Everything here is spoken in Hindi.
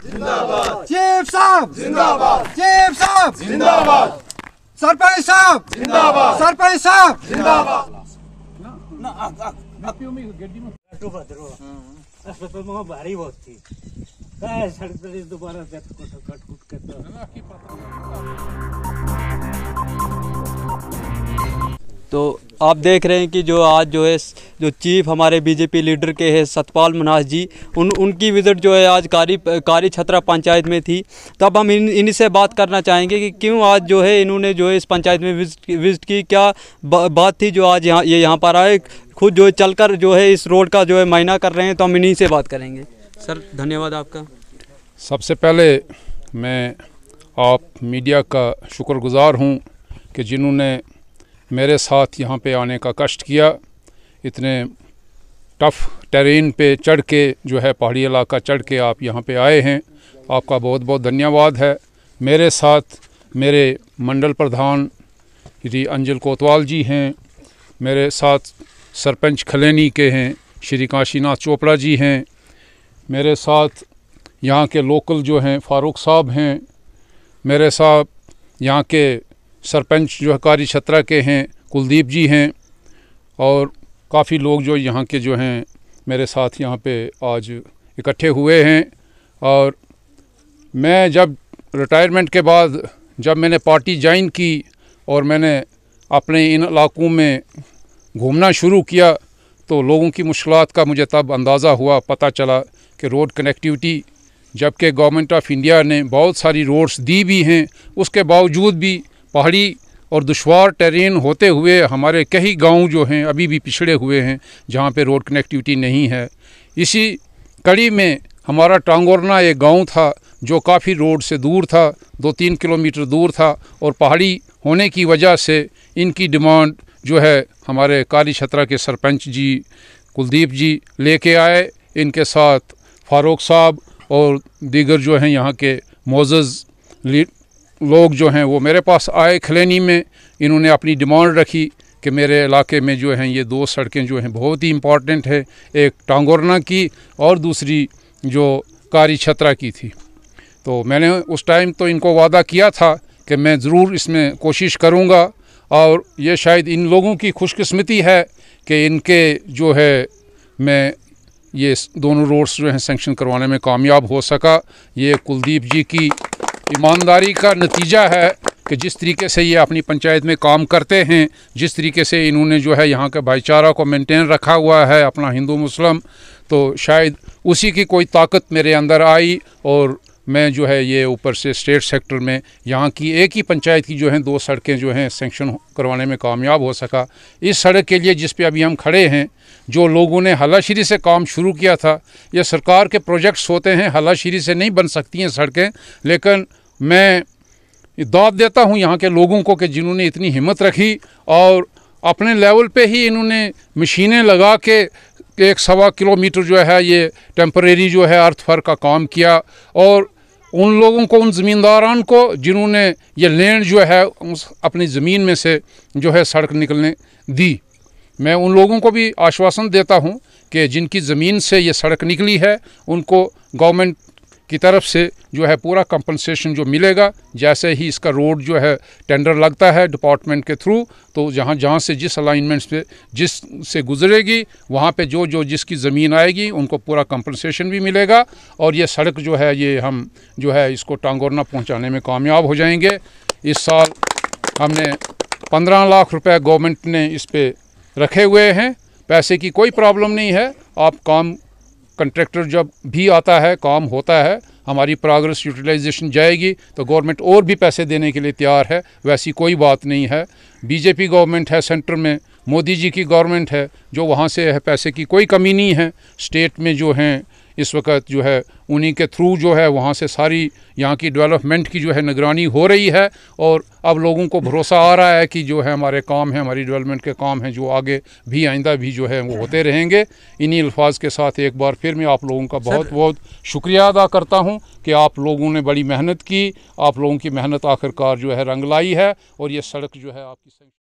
जिंदाबाद चीफ साहब जिंदाबाद चीफ साहब जिंदाबाद सरपंच साहब जिंदाबाद सरपंच साहब जिंदाबाद ना गड्डी में भारी बहुत थी सड़क दोबारा तो आप देख रहे हैं कि जो आज जो है जो चीफ हमारे बीजेपी लीडर के हैं सतपाल मनास जी उन उनकी विज़िट जो है आज कारी कारी छतरा पंचायत में थी तब हम इन इन्हीं से बात करना चाहेंगे कि क्यों आज जो है इन्होंने जो है इस पंचायत में विजिट विजिट की क्या बा, बात थी जो आज यहाँ ये यह यहाँ पर आए खुद जो है चल कर जो है इस रोड का जो है मायना कर रहे हैं तो हम इन्हीं से बात करेंगे सर धन्यवाद आपका सबसे पहले मैं आप मीडिया का शुक्रगुज़ार हूँ कि जिन्होंने मेरे साथ यहाँ पे आने का कष्ट किया इतने टफ़ टेरेन पे चढ़ के जो है पहाड़ी इलाका चढ़ के आप यहाँ पे आए हैं आपका बहुत बहुत धन्यवाद है मेरे साथ मेरे मंडल प्रधान श्री अंजल कोतवाल जी हैं मेरे साथ सरपंच खलेनी के हैं श्री काशीनाथ चोपड़ा जी हैं मेरे साथ यहाँ के लोकल जो हैं फारूक साहब हैं मेरे साथ यहाँ के सरपंच जो है कारी छत्रा के हैं कुलदीप जी हैं और काफ़ी लोग जो यहाँ के जो हैं मेरे साथ यहाँ पे आज इकट्ठे हुए हैं और मैं जब रिटायरमेंट के बाद जब मैंने पार्टी ज्वाइन की और मैंने अपने इन इलाकों में घूमना शुरू किया तो लोगों की मुश्किल का मुझे तब अंदाज़ा हुआ पता चला कि रोड कनेक्टिविटी जबकि गवर्नमेंट ऑफ इंडिया ने बहुत सारी रोड्स दी भी हैं उसके बावजूद भी पहाड़ी और दुशवार टेरेन होते हुए हमारे कई गांव जो हैं अभी भी पिछड़े हुए हैं जहाँ पे रोड कनेक्टिविटी नहीं है इसी कड़ी में हमारा टांगोरना एक गांव था जो काफ़ी रोड से दूर था दो तीन किलोमीटर दूर था और पहाड़ी होने की वजह से इनकी डिमांड जो है हमारे काली छतरा के सरपंच जी कुलदीप जी लेके आए इनके साथ फारूक साहब और दीगर जो हैं यहाँ के मोज़ लोग जो हैं वो मेरे पास आए खलैनी में इन्होंने अपनी डिमांड रखी कि मेरे इलाके में जो हैं ये दो सड़कें जो हैं बहुत ही इम्पॉर्टेंट है एक टांगोरना की और दूसरी जो कारी छतरा की थी तो मैंने उस टाइम तो इनको वादा किया था कि मैं ज़रूर इसमें कोशिश करूँगा और ये शायद इन लोगों की खुशकस्मती है कि इनके जो है मैं ये दोनों रोड्स जो हैं सेंक्शन करवाने में कामयाब हो सका ये कुलदीप जी की ईमानदारी का नतीजा है कि जिस तरीके से ये अपनी पंचायत में काम करते हैं जिस तरीके से इन्होंने जो है यहाँ के भाईचारा को मेंटेन रखा हुआ है अपना हिंदू मुस्लिम तो शायद उसी की कोई ताकत मेरे अंदर आई और में जो है ये ऊपर से स्टेट सेक्टर में यहाँ की एक ही पंचायत की जो हैं दो सड़कें जो हैं सेंक्शन करवाने में कामयाब हो सका इस सड़क के लिए जिस पे अभी हम खड़े हैं जो लोगों ने हलाशीरी से काम शुरू किया था ये सरकार के प्रोजेक्ट्स होते हैं हलाशीरी से नहीं बन सकती हैं सड़कें लेकिन मैं दाद देता हूँ यहाँ के लोगों को कि जिन्होंने इतनी हिम्मत रखी और अपने लेवल पे ही इन्होंने मशीनें लगा के कि एक सवा किलोमीटर जो है ये टेम्परेरी जो है अर्थफर का काम किया और उन लोगों को उन ज़मींदारान को जिन्होंने ये लैंड जो है अपनी ज़मीन में से जो है सड़क निकलने दी मैं उन लोगों को भी आश्वासन देता हूँ कि जिनकी ज़मीन से ये सड़क निकली है उनको गवर्नमेंट की तरफ से जो है पूरा कंपनसेशन जो मिलेगा जैसे ही इसका रोड जो है टेंडर लगता है डिपार्टमेंट के थ्रू तो जहाँ जहाँ से जिस अलाइनमेंट्स पे जिस से गुजरेगी वहाँ पे जो जो जिसकी ज़मीन आएगी उनको पूरा कंपनसेशन भी मिलेगा और ये सड़क जो है ये हम जो है इसको टांगोरना पहुँचाने में कामयाब हो जाएंगे इस साल हमने पंद्रह लाख रुपये गवर्नमेंट ने इस पर रखे हुए हैं पैसे की कोई प्रॉब्लम नहीं है आप काम कंट्रैक्टर जब भी आता है काम होता है हमारी प्रोग्रेस यूटिलाइजेशन जाएगी तो गवर्नमेंट और भी पैसे देने के लिए तैयार है वैसी कोई बात नहीं है बीजेपी गवर्नमेंट है सेंटर में मोदी जी की गवर्नमेंट है जो वहाँ से है पैसे की कोई कमी नहीं है स्टेट में जो हैं इस वक्त जो है उन्हीं के थ्रू जो है वहाँ से सारी यहाँ की डेवलपमेंट की जो है निगरानी हो रही है और अब लोगों को भरोसा आ रहा है कि जो है हमारे काम हैं हमारी डेवलपमेंट के काम हैं जो आगे भी आइंदा भी जो है वो होते रहेंगे इन्हीं अल्फाज के साथ एक बार फिर मैं आप लोगों का बहुत बहुत शुक्रिया अदा करता हूँ कि आप लोगों ने बड़ी मेहनत की आप लोगों की मेहनत आखिरकार जो है रंग लाई है और ये सड़क जो है आपकी